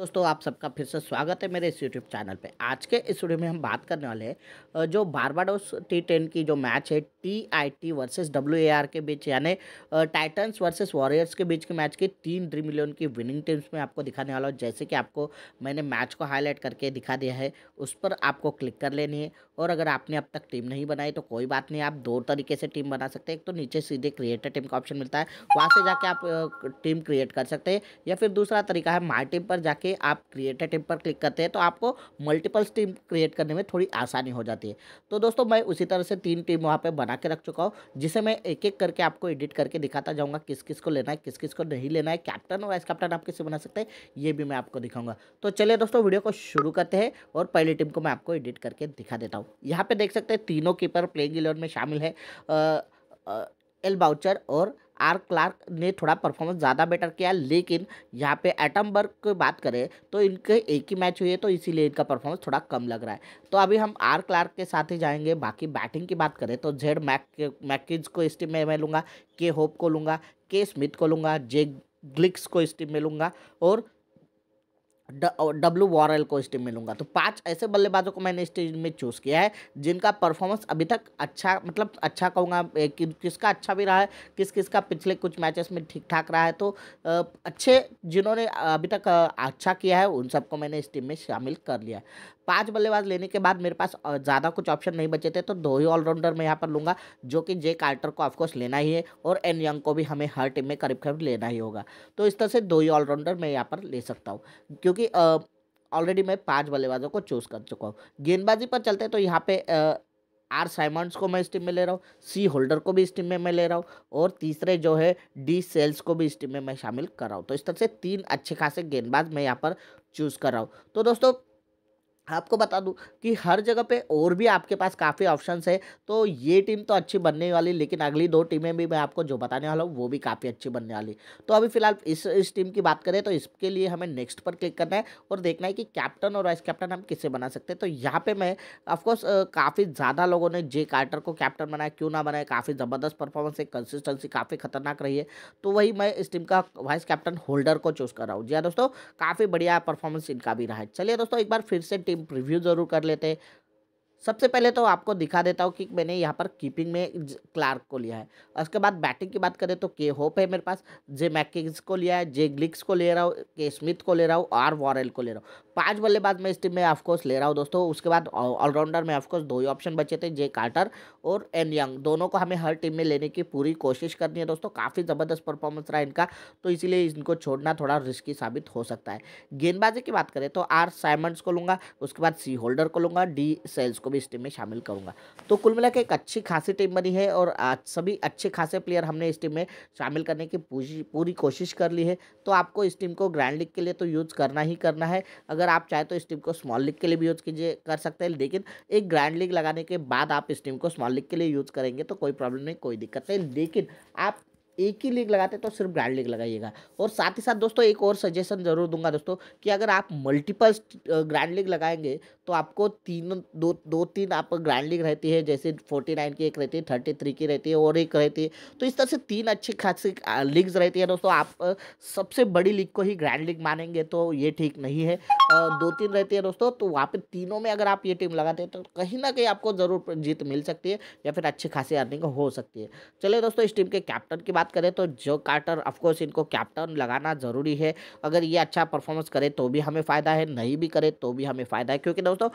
दोस्तों आप सबका फिर से स्वागत है मेरे इस यूट्यूब चैनल पे आज के इस वीडियो में हम बात करने वाले हैं जो बारबाडोस टी टेन की जो मैच है T I T versus W A R के बीच यानी टाइटन्स वर्सेज वॉरियर्स के बीच के मैच की तीन ड्रीम इलेवन की विनिंग टीम्स में आपको दिखाने वाला हूँ जैसे कि आपको मैंने मैच को हाईलाइट करके दिखा दिया है उस पर आपको क्लिक कर लेनी है और अगर आपने अब तक टीम नहीं बनाई तो कोई बात नहीं आप दो तरीके से टीम बना सकते हैं एक तो नीचे सीधे क्रिएटर टीम का ऑप्शन मिलता है वहाँ से जाके आप टीम क्रिएट कर सकते हैं या फिर दूसरा तरीका है माई टीम पर जाके आप क्रिएटर टीम पर क्लिक करते हैं तो आपको मल्टीपल्स टीम क्रिएट करने में थोड़ी आसानी हो जाती है तो दोस्तों मैं उसी तरह से तीन टीम वहाँ पर बना बना के रख चुका हूँ जिसे मैं एक एक करके आपको एडिट करके दिखाता जाऊँगा किस किस को लेना है किस किस को नहीं लेना है कैप्टन और वाइस कैप्टन आप किसे बना सकते हैं ये भी मैं आपको दिखाऊंगा तो चलिए दोस्तों वीडियो को शुरू करते हैं और पहली टीम को मैं आपको एडिट करके दिखा देता हूँ यहाँ पर देख सकते हैं तीनों कीपर प्लेइंग इलेवन में शामिल है एल बाउचर और आर क्लार्क ने थोड़ा परफॉर्मेंस ज़्यादा बेटर किया लेकिन यहाँ पे एटमबर्ग की बात करें तो इनके एक ही मैच हुई है तो इसीलिए इनका परफॉर्मेंस थोड़ा कम लग रहा है तो अभी हम आर क्लार्क के साथ ही जाएंगे बाकी बैटिंग की बात करें तो जेड मैक मैकिज को इस टीम में मैं लूँगा के होप को लूँगा के स्मिथ को लूँगा जे ग्लिक्स को इस टीम में लूँगा और डब्ल्यू वॉरल को इस टीम में लूँगा तो पांच ऐसे बल्लेबाजों को मैंने इस टीम में चूज़ किया है जिनका परफॉर्मेंस अभी तक अच्छा मतलब अच्छा कहूँगा कि, किसका अच्छा भी रहा है किस किस का पिछले कुछ मैचेस में ठीक ठाक रहा है तो अच्छे जिन्होंने अभी तक अच्छा किया है उन सबको मैंने इस टीम में शामिल कर लिया पांच बल्लेबाज लेने के बाद मेरे पास ज़्यादा कुछ ऑप्शन नहीं बचे थे तो दो ही ऑलराउंडर मैं यहाँ पर लूँगा जो कि जे कार्टर को ऑफकोर्स लेना ही है और एन यंग को भी हमें हर टीम में करीब करीब लेना ही होगा तो इस तरह से दो ही ऑलराउंडर मैं यहाँ पर ले सकता हूँ क्योंकि क्योंकि ऑलरेडी मैं पांच बल्लेबाजों को चूज़ कर चुका हूँ गेंदबाजी पर चलते हैं तो यहाँ पे आर साइमंड्स को मैं इस टीम में ले रहा हूँ सी होल्डर को भी इस टीम में मैं ले रहा हूँ और तीसरे जो है डी सेल्स को भी इस टीम में मैं शामिल कर रहा हूँ तो इस तरह से तीन अच्छे खासे गेंदबाज मैं यहाँ पर चूज़ कर रहा हूँ तो दोस्तों आपको बता दूं कि हर जगह पे और भी आपके पास काफ़ी ऑप्शंस है तो ये टीम तो अच्छी बनने वाली लेकिन अगली दो टीमें भी मैं आपको जो बताने वाला हूँ वो भी काफ़ी अच्छी बनने वाली तो अभी फिलहाल इस इस टीम की बात करें तो इसके लिए हमें नेक्स्ट पर क्लिक करना है और देखना है कि कैप्टन और वाइस कैप्टन हम किससे बना सकते हैं तो यहाँ पर मैं ऑफकोर्स काफ़ी ज़्यादा लोगों ने जे कार्टर को कैप्टन बनाया क्यों ना बनाया काफ़ी ज़बरदस्त परफॉर्मेंस है कंसिस्टेंसी काफ़ी खतरनाक रही है तो वही मैं इस टीम का वाइस कैप्टन होल्डर को चूज़ कर रहा हूँ जी हाँ दोस्तों काफ़ी बढ़िया परफॉर्मेंस इनका भी रहा है चलिए दोस्तों एक बार फिर से टीम प्रीव्यू ज़रूर कर लेते सबसे पहले तो आपको दिखा देता हूँ कि मैंने यहाँ पर कीपिंग में क्लार्क को लिया है उसके बाद बैटिंग की बात करें तो के होप है मेरे पास जे मैकिंग्स को लिया है जे ग्लिक्स को ले रहा हूँ के स्मिथ को ले रहा हूँ आर वॉरल को ले रहा हूँ पांच बल्लेबाज मैं इस टीम में ऑफकोर्स ले रहा हूँ दोस्तों उसके बाद ऑलराउंडर में ऑफकोर्स दो ही ऑप्शन बचे थे जे कार्टर और एन यंग दोनों को हमें हर टीम में लेने की पूरी कोशिश करनी है दोस्तों काफ़ी ज़बरदस्त परफॉर्मेंस रहा इनका तो इसीलिए इनको छोड़ना थोड़ा रिस्की साबित हो सकता है गेंदबाजी की बात करें तो आर साइमंड्स को लूँगा उसके बाद सी होल्डर को लूँगा डी सेल्स को भी इस टीम में शामिल करूंगा तो कुल मिला एक अच्छी खासी टीम बनी है और सभी अच्छे खासे प्लेयर हमने इस टीम में शामिल करने की पूरी कोशिश कर ली है तो आपको इस टीम को ग्रैंड लीग के लिए तो यूज़ करना ही करना है अगर आप चाहे तो इस टीम को स्मॉल लीग के लिए भी यूज़ कीजिए कर सकते हैं लेकिन एक ग्रैंड लीग लगाने के बाद आप इस टीम को स्मॉल लीग के लिए यूज़ करेंगे तो कोई प्रॉब्लम नहीं कोई दिक्कत नहीं लेकिन आप एक ही लीग लगाते हैं तो सिर्फ ब्रांड लीग लगाइएगा और साथ ही साथ दोस्तों एक और सजेशन ज़रूर दूंगा दोस्तों कि अगर आप मल्टीपल ग्रैंड लीग लगाएंगे तो आपको तीन दो दो तीन आप ग्रैंड लीग रहती है जैसे फोर्टी नाइन की एक रहती है थर्टी थ्री की रहती है और एक रहती है तो इस तरह से तीन अच्छी खासी लीग्स रहती है दोस्तों आप सबसे बड़ी लीग को ही ग्रैंड लीग मानेंगे तो ये ठीक नहीं है दो तीन रहती है दोस्तों तो वहाँ पर तीनों में अगर आप ये टीम लगाते हैं तो कहीं ना कहीं आपको ज़रूर जीत मिल सकती है या फिर अच्छी खासी अर्निंग हो सकती है चलिए दोस्तों इस टीम के कैप्टन की बात करें तो जो कार्टर ऑफकोर्स इनको कैप्टन लगाना ज़रूरी है अगर ये अच्छा परफॉर्मेंस करे तो भी हमें फ़ायदा है नहीं भी करे तो भी हमें फ़ायदा है क्योंकि दोस्तों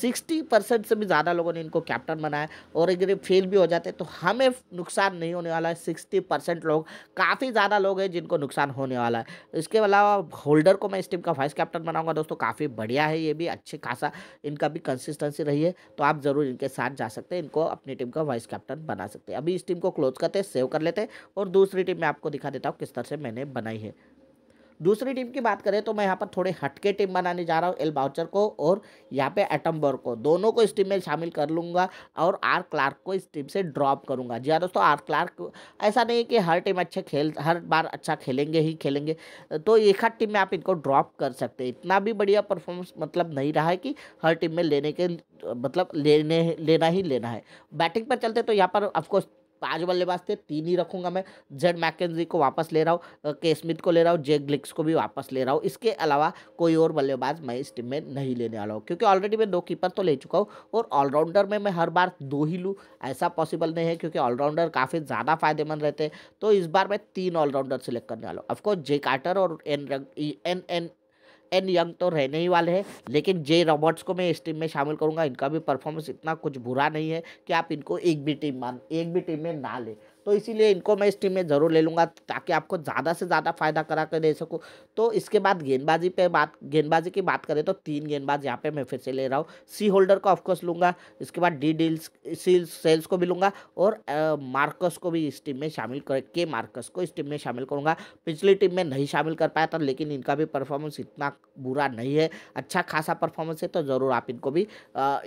सिक्सटी परसेंट से भी ज़्यादा लोगों ने इनको कैप्टन बनाया और अगर फेल भी हो जाते तो हमें नुकसान नहीं होने वाला है सिक्सटी परसेंट लोग काफ़ी ज़्यादा लोग हैं जिनको नुकसान होने वाला है इसके अलावा होल्डर को मैं इस टीम का वाइस कैप्टन बनाऊंगा दोस्तों काफ़ी बढ़िया है ये भी अच्छे खासा इनका भी कंसिस्टेंसी रही है तो आप ज़रूर इनके साथ जा सकते हैं इनको अपनी टीम का वाइस कैप्टन बना सकते हैं अभी इस टीम को क्लोज करते सेव कर लेते और दूसरी टीम मैं आपको दिखा देता हूँ किस तरह से मैंने बनाई है दूसरी टीम की बात करें तो मैं यहाँ पर थोड़े हटके टीम बनाने जा रहा हूँ एल बाउचर को और यहाँ पे एटम्बर को दोनों को इस टीम में शामिल कर लूँगा और आर क्लार्क को इस टीम से ड्रॉप करूँगा जी हाँ दोस्तों आर क्लार्क ऐसा नहीं है कि हर टीम अच्छे खेल हर बार अच्छा खेलेंगे ही खेलेंगे तो एक हर टीम में आप इनको ड्रॉप कर सकते हैं इतना भी बढ़िया परफॉर्मेंस मतलब नहीं रहा है कि हर टीम में लेने के मतलब लेने लेना ही लेना है बैटिंग पर चलते तो यहाँ पर ऑफकोर्स पांच बल्लेबाज थे तीन ही रखूंगा मैं जेड मैकेजी को वापस ले रहा हूँ के स्मिथ को ले रहा हूँ जे ग्लिक्स को भी वापस ले रहा हूँ इसके अलावा कोई और बल्लेबाज मैं इस टीम में नहीं लेने वाला हूँ क्योंकि ऑलरेडी मैं दो कीपर तो ले चुका हूँ और ऑलराउंडर में मैं हर बार दो ही लूँ ऐसा पॉसिबल नहीं है क्योंकि ऑलराउंडर काफ़ी ज़्यादा फायदेमंद रहते हैं तो इस बार मैं तीन ऑलराउंडर सेलेक्ट करने वाला हूँ अफकोर्स जे कार्टर और N N N N Young तो रहने ही वाले हैं लेकिन जे रॉबर्ट्स को मैं इस टीम में शामिल करूँगा इनका भी परफॉर्मेंस इतना कुछ बुरा नहीं है कि आप इनको एक भी टीम मान एक भी टीम में ना लें तो इसीलिए इनको मैं इस टीम में ज़रूर ले लूँगा ताकि आपको ज़्यादा से ज़्यादा फ़ायदा करा कर दे सकूँ तो इसके बाद गेंदबाजी पे बात गेंदबाजी की बात करें तो तीन गेंदबाज यहाँ पे मैं फिर से ले रहा हूँ सी होल्डर को ऑफकोर्स लूँगा इसके बाद डी डील्स सी सेल्स को भी लूँगा और मार्कस को भी इस टीम में शामिल कर के मार्कस को इस टीम में शामिल करूँगा पिछली टीम में नहीं शामिल कर पाया था लेकिन इनका भी परफॉर्मेंस इतना बुरा नहीं है अच्छा खासा परफॉर्मेंस है तो ज़रूर आप इनको भी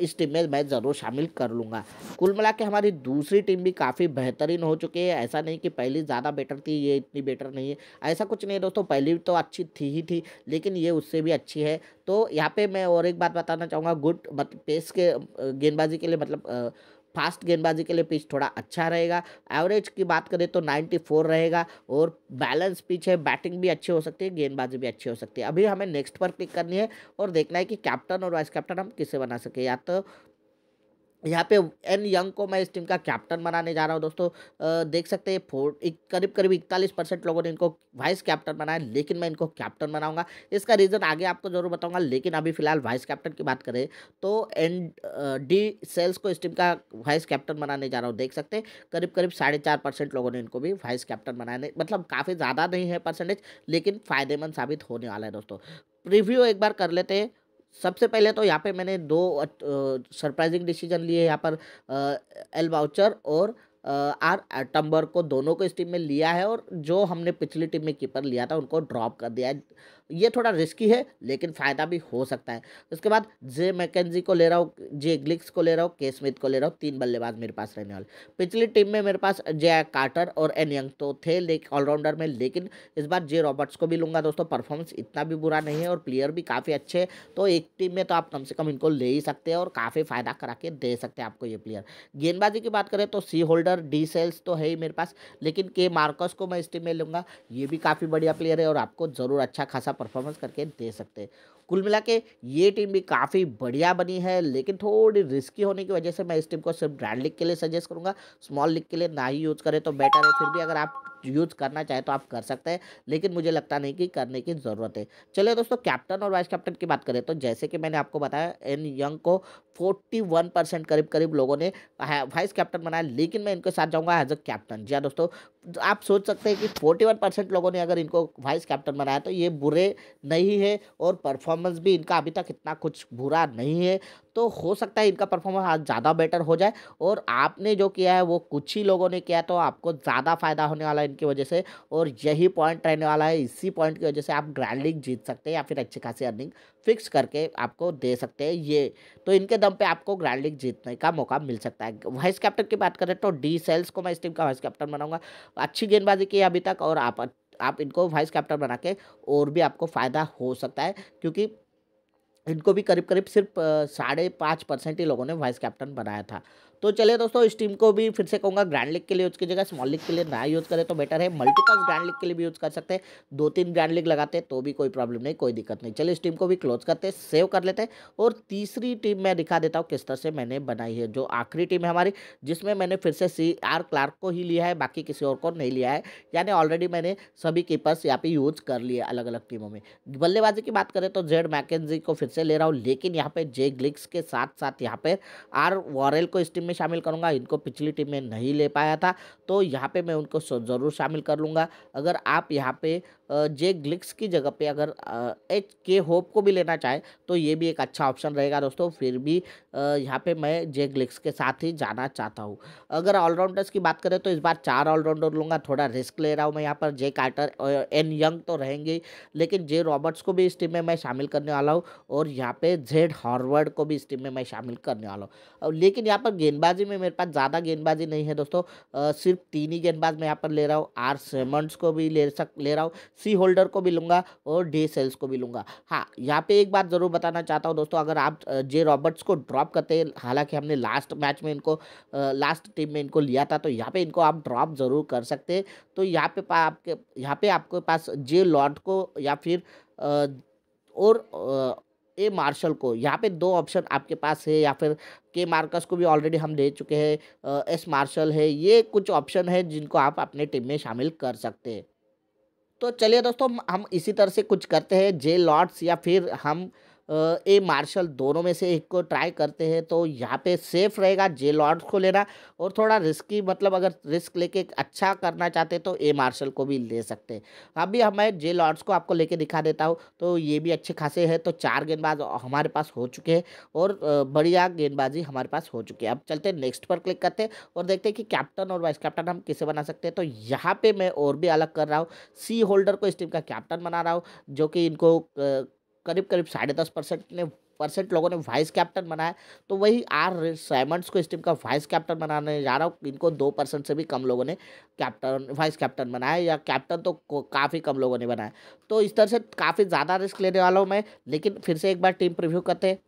इस टीम में मैं ज़रूर शामिल कर लूँगा कुल मिला हमारी दूसरी टीम भी काफ़ी बेहतरीन हो चुकी चुके हैं ऐसा नहीं कि पहले ज़्यादा बेटर थी ये इतनी बेटर नहीं है ऐसा कुछ नहीं दोस्तों पहले तो अच्छी थी ही थी लेकिन ये उससे भी अच्छी है तो यहाँ पे मैं और एक बात बताना चाहूँगा गुड मतलब पेस के गेंदबाजी के लिए मतलब फास्ट गेंदबाजी के लिए पिच थोड़ा अच्छा रहेगा एवरेज की बात करें तो 94 रहेगा और बैलेंस पिच है बैटिंग भी अच्छी हो सकती है गेंदबाजी भी अच्छी हो सकती है अभी हमें नेक्स्ट पर क्लिक करनी है और देखना है कि कैप्टन और वाइस कैप्टन हम किसे बना सके या तो यहाँ पे एन यंग को मैं इस टीम का कैप्टन बनाने जा रहा हूँ दोस्तों आ, देख सकते हैं फोर करीब करीब इकतालीस परसेंट लोगों ने इनको वाइस कैप्टन बनाया लेकिन मैं इनको कैप्टन बनाऊंगा इसका रीज़न आगे आपको जरूर बताऊंगा लेकिन अभी फिलहाल वाइस कैप्टन की बात करें तो एन डी सेल्स को इस टीम का वाइस कैप्टन बनाने जा रहा हूँ देख सकते हैं करीब करीब साढ़े लोगों ने इनको भी वाइस कैप्टन बनाने मतलब काफ़ी ज़्यादा नहीं है परसेंटेज लेकिन फ़ायदेमंद साबित होने वाला है दोस्तों रिव्यू एक बार कर लेते हैं सबसे पहले तो यहाँ पे मैंने दो सरप्राइजिंग डिसीजन लिए यहाँ पर एल बाउचर और आर टम्बर को दोनों को इस टीम में लिया है और जो हमने पिछली टीम में कीपर लिया था उनको ड्रॉप कर दिया है ये थोड़ा रिस्की है लेकिन फ़ायदा भी हो सकता है उसके बाद जे मैकेजी को ले रहा हूँ जे ग्लिक्स को ले रहा हूँ के स्मिथ को ले रहा हूँ तीन बल्लेबाज मेरे पास रहने वाले पिछली टीम में मेरे पास जे कार्टर और एन यंग तो थे लेकिन ऑलराउंडर में लेकिन इस बार जे रॉबर्ट्स को भी लूँगा दोस्तों परफॉर्मेंस इतना भी बुरा नहीं है और प्लेयर भी काफ़ी अच्छे तो एक टीम में तो आप कम से कम इनको ले ही सकते हैं और काफ़ी फ़ायदा करा के दे सकते हैं आपको ये प्लेयर गेंदबाजी की बात करें तो सी होल्डर डी सेल्स तो है ही मेरे पास लेकिन के मार्कस को मैं इस टीम में लूँगा ये भी काफ़ी बढ़िया प्लेयर है और आपको ज़रूर अच्छा खासा परफॉर्मेंस करके दे सकते हैं कुल मिला के ये टीम भी काफ़ी बढ़िया बनी है लेकिन थोड़ी रिस्की होने की वजह से मैं इस टीम को सिर्फ ब्रांड लीग के लिए सजेस्ट करूँगा स्मॉल लीग के लिए ना ही यूज़ करें तो बेटर है फिर भी अगर आप यूज़ करना चाहे तो आप कर सकते हैं लेकिन मुझे लगता नहीं कि करने की ज़रूरत है चलिए दोस्तों कैप्टन और वाइस कैप्टन की बात करें तो जैसे कि मैंने आपको बताया एन यंग को 41 परसेंट करीब करीब लोगों ने वाइस हाँ, कैप्टन बनाया लेकिन मैं इनके साथ जाऊंगा एज अ कैप्टन जी हाँ दोस्तों आप सोच सकते हैं कि वन परसेंट लोगों ने अगर इनको वाइस कैप्टन बनाया तो ये बुरे नहीं है और परफॉर्म परफॉर्मेंस भी इनका अभी तक इतना कुछ बुरा नहीं है तो हो सकता है इनका परफॉर्मेंस आज ज़्यादा बेटर हो जाए और आपने जो किया है वो कुछ ही लोगों ने किया तो आपको ज़्यादा फायदा होने वाला है इनकी वजह से और यही पॉइंट रहने वाला है इसी पॉइंट की वजह से आप ग्रैंड लीग जीत सकते हैं या फिर अच्छी खासी अर्निंग फिक्स करके आपको दे सकते हैं ये तो इनके दम पे आपको ग्रैंड लीग जीतने का मौका मिल सकता है वाइस कैप्टन की बात करें तो डी सेल्स को मैं इस टीम का वाइस कैप्टन बनाऊंगा अच्छी गेंदबाजी की अभी तक और आप आप इनको वाइस कैप्टन बना के और भी आपको फ़ायदा हो सकता है क्योंकि इनको भी करीब करीब सिर्फ साढ़े पाँच परसेंट ही लोगों ने वाइस कैप्टन बनाया था तो चलिए दोस्तों इस टीम को भी फिर से कहूँगा ग्रैंड लीग के लिए यूज़ कीजिएगा स्मॉल लीग के लिए ना यूज़ करें तो बेटर है मल्टीपल्स ग्रैंड लीग के लिए भी यूज़ कर सकते हैं दो तीन ग्रैंड लीग लगाते तो भी कोई प्रॉब्लम नहीं कोई दिक्कत नहीं चलिए इस टीम को भी क्लोज करते सेव कर लेते हैं और तीसरी टीम मैं दिखा देता हूँ किस तरह से मैंने बनाई है जो आखिरी टीम है हमारी जिसमें मैंने फिर से सी आर क्लार्क को ही लिया है बाकी किसी और को नहीं लिया है यानी ऑलरेडी मैंने सभी कीपर्स यहाँ पे यूज़ कर लिए अलग अलग टीमों में बल्लेबाजी की बात करें तो जेड मैकेजी को फिर से ले रहा हूँ लेकिन यहाँ पे जे ग्लिक्स के साथ साथ यहाँ पे आर वॉरेल को इस टीम टीम में शामिल करूंगा इनको पिछली टीम में नहीं ले पाया था तो यहाँ पे मैं उनको ज़रूर शामिल कर लूँगा अगर आप यहाँ पे जे ग्लिक्स की जगह पे अगर एच के होप को भी लेना चाहें तो ये भी एक अच्छा ऑप्शन रहेगा दोस्तों फिर भी यहाँ पे मैं जे ग्लिक्स के साथ ही जाना चाहता हूँ अगर ऑलराउंडर्स की बात करें तो इस बार चार ऑलराउंडर लूँगा थोड़ा रिस्क ले रहा हूँ मैं यहाँ पर जे कार्टर एन यंग तो रहेंगे लेकिन जे रॉबर्ट्स को भी इस टीम में मैं शामिल करने वाला हूँ और यहाँ पे जेड हॉर्वर्ड को भी इस टीम में मैं शामिल करने वाला हूँ लेकिन यहाँ पर गेन गेंदबाजी में मेरे पास ज़्यादा गेंदबाजी नहीं है दोस्तों सिर्फ तीन ही गेंदबाज मैं यहाँ पर ले रहा हूँ आर सेमंड्स को भी ले सक ले रहा हूँ सी होल्डर को भी लूँगा और डे सेल्स को भी लूँगा हाँ यहाँ पे एक बात ज़रूर बताना चाहता हूँ दोस्तों अगर आप जे रॉबर्ट्स को ड्रॉप करते हैं हालांकि हमने लास्ट मैच में इनको लास्ट टीम में इनको लिया था तो यहाँ पर इनको आप ड्रॉप ज़रूर कर सकते तो यहाँ पे आपके यहाँ पे आपके पास जे लॉर्ड को या फिर और ए मार्शल को यहाँ पे दो ऑप्शन आपके पास है या फिर के मार्कस को भी ऑलरेडी हम दे चुके हैं एस मार्शल है ये कुछ ऑप्शन है जिनको आप अपने टीम में शामिल कर सकते हैं तो चलिए दोस्तों हम इसी तरह से कुछ करते हैं जे लॉर्ड्स या फिर हम ए मार्शल दोनों में से एक को ट्राई करते हैं तो यहाँ पे सेफ रहेगा जे लॉर्ड्स को लेना और थोड़ा रिस्की मतलब अगर रिस्क लेके अच्छा करना चाहते तो ए मार्शल को भी ले सकते हैं अभी हमें जे लॉर्ड्स को आपको लेके दिखा देता हूँ तो ये भी अच्छे खासे हैं तो चार गेंदबाज हमारे पास हो चुके हैं और बढ़िया गेंदबाजी हमारे पास हो चुकी है अब चलते हैं नेक्स्ट पर क्लिक करते हैं और देखते हैं कि कैप्टन और वाइस कैप्टन हम किसे बना सकते हैं तो यहाँ पर मैं और भी अलग कर रहा हूँ सी होल्डर को इस टीम का कैप्टन बना रहा हूँ जो कि इनको करीब करीब साढ़े दस परसेंट ने परसेंट लोगों ने वाइस कैप्टन बनाया तो वही आर साइमंड्स को इस टीम का वाइस कैप्टन बनाने जा रहा हूँ इनको दो परसेंट से भी कम लोगों ने कैप्टन वाइस कैप्टन बनाया या कैप्टन तो काफ़ी कम लोगों ने बनाया तो इस तरह से काफ़ी ज़्यादा रिस्क लेने वाला हूँ मैं लेकिन फिर से एक बार टीम प्रिव्यू करते हैं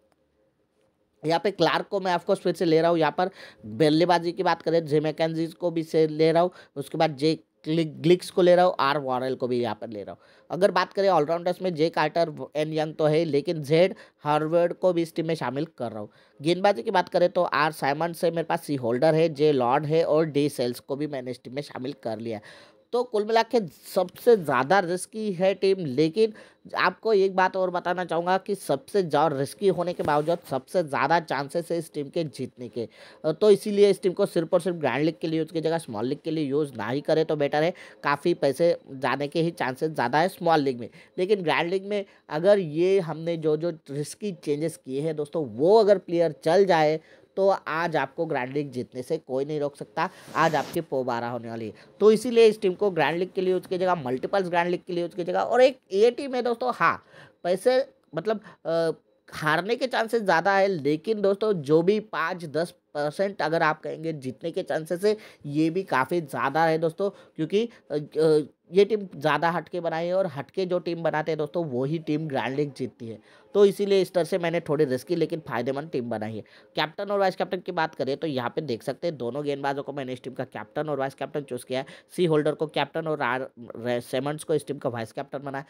यहाँ पे क्लार्क को मैं ऑफकोर्स फिर से ले रहा हूँ यहाँ पर बल्लेबाजी की बात करें जे मैकेजीज को भी से ले रहा हूँ उसके बाद जे ग्लिक्स को ले रहा हूँ आर वॉरल को भी यहाँ पर ले रहा हूँ अगर बात करें ऑलराउंडर्स में जे कार्टर एन यंग तो है लेकिन जेड हार्वर्ड को भी इस टीम में शामिल कर रहा हूँ गेंदबाजी की बात करें तो आर साइमन से मेरे पास सी होल्डर है जे लॉर्ड है और डी सेल्स को भी मैंने इस टीम में शामिल कर लिया तो कुल मिला के सबसे ज़्यादा रिस्की है टीम लेकिन आपको एक बात और बताना चाहूँगा कि सबसे ज़्यादा रिस्की होने के बावजूद सबसे ज़्यादा चांसेस है इस टीम के जीतने के तो इसीलिए इस टीम को सिर्फ और सिर्फ ग्रैंड लीग के लिए यूज़ की जगह स्मॉल लीग के लिए यूज़ ना ही करें तो बेटर है काफ़ी पैसे जाने के ही चांसेस ज़्यादा है स्मॉल लीग में लेकिन ग्रैंड लीग में अगर ये हमने जो जो रिस्की चेंजेस किए हैं दोस्तों वो अगर प्लेयर चल जाए तो आज आपको ग्रैंड लीग जीतने से कोई नहीं रोक सकता आज आपकी पो बारह होने वाली है तो इसीलिए इस टीम को ग्रैंड लीग के लिए यूज़ कीजिएगा मल्टीपल्स ग्रैंड लीग के लिए यूज़ कीजिएगा और एक ये टीम है दोस्तों हाँ पैसे मतलब हारने के चांसेस ज़्यादा है लेकिन दोस्तों जो भी पाँच दस परसेंट अगर आप कहेंगे जीतने के चांसेस है ये भी काफ़ी ज़्यादा है दोस्तों क्योंकि ये टीम ज़्यादा हटके बनाई है और हटके जो टीम बनाते हैं दोस्तों वही टीम ग्रैंड लीग जीतती है तो इसीलिए इस तरह से मैंने थोड़ी रिस्की लेकिन फायदेमंद टीम बनाई है कैप्टन और वाइस कैप्टन की बात करें तो यहाँ पे देख सकते हैं दोनों गेंदबाजों को मैंने इस टीम का कैप्टन और वाइस कैप्टन चूज किया है सी होल्डर को कैप्टन और आर सेमंड्स को इस टीम का वाइस कैप्टन बनाया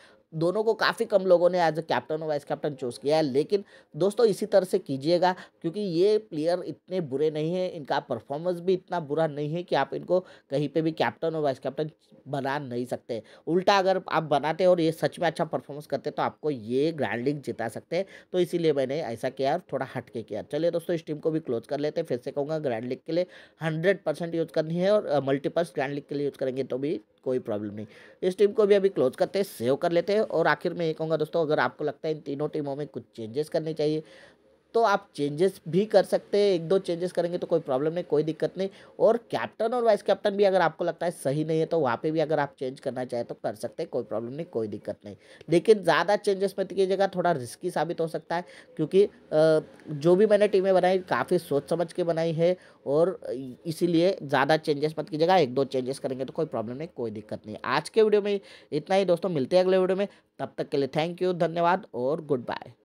दोनों को काफ़ी कम लोगों ने एज अ कैप्टन और वाइस कैप्टन चूज किया है लेकिन दोस्तों इसी तरह से कीजिएगा क्योंकि ये प्लेयर इतने बुरे नहीं हैं इनका परफॉर्मेंस भी इतना बुरा नहीं है कि आप इनको कहीं पर भी कैप्टन और वाइस कैप्टन बना नहीं सकते उल्टा अगर आप बनाते और ये सच में अच्छा परफॉर्मेंस करते तो आपको ये ग्रैंड लीग जिता करा सकते हैं तो इसीलिए मैंने ऐसा किया और थोड़ा हट के किया चलिए दोस्तों इस टीम को भी क्लोज कर लेते हैं फिर से कहूँगा ग्रैंड लिख के लिए हंड्रेड परसेंट यूज़ करनी है और मल्टीपल्स ग्रैंड लीग के लिए यूज़ करेंगे तो भी कोई प्रॉब्लम नहीं इस टीम को भी अभी क्लोज करते हैं सेव कर लेते हैं और आखिर में ये कहूँगा दोस्तों अगर आपको लगता है इन तीनों टीमों में कुछ चेंजेस करने चाहिए तो आप चेंजेस भी कर सकते हैं एक दो चेंजेस करेंगे तो कोई प्रॉब्लम नहीं कोई दिक्कत नहीं और कैप्टन और वाइस कैप्टन भी अगर आपको लगता है सही नहीं है तो वहाँ पर भी अगर आप चेंज करना चाहें तो कर सकते हैं कोई प्रॉब्लम नहीं कोई दिक्कत नहीं लेकिन ज़्यादा चेंजेस मत कीजिएगा थोड़ा रिस्की साबित हो सकता है क्योंकि जो भी मैंने टीमें बनाई काफ़ी सोच समझ के बनाई है और इसीलिए ज़्यादा चेंजेस मत कीजिएगा एक दो चेंजेस करेंगे तो कोई प्रॉब्लम नहीं कोई दिक्कत नहीं आज के वीडियो में इतना ही दोस्तों मिलते हैं अगले वीडियो में तब तक के लिए थैंक यू धन्यवाद और गुड बाय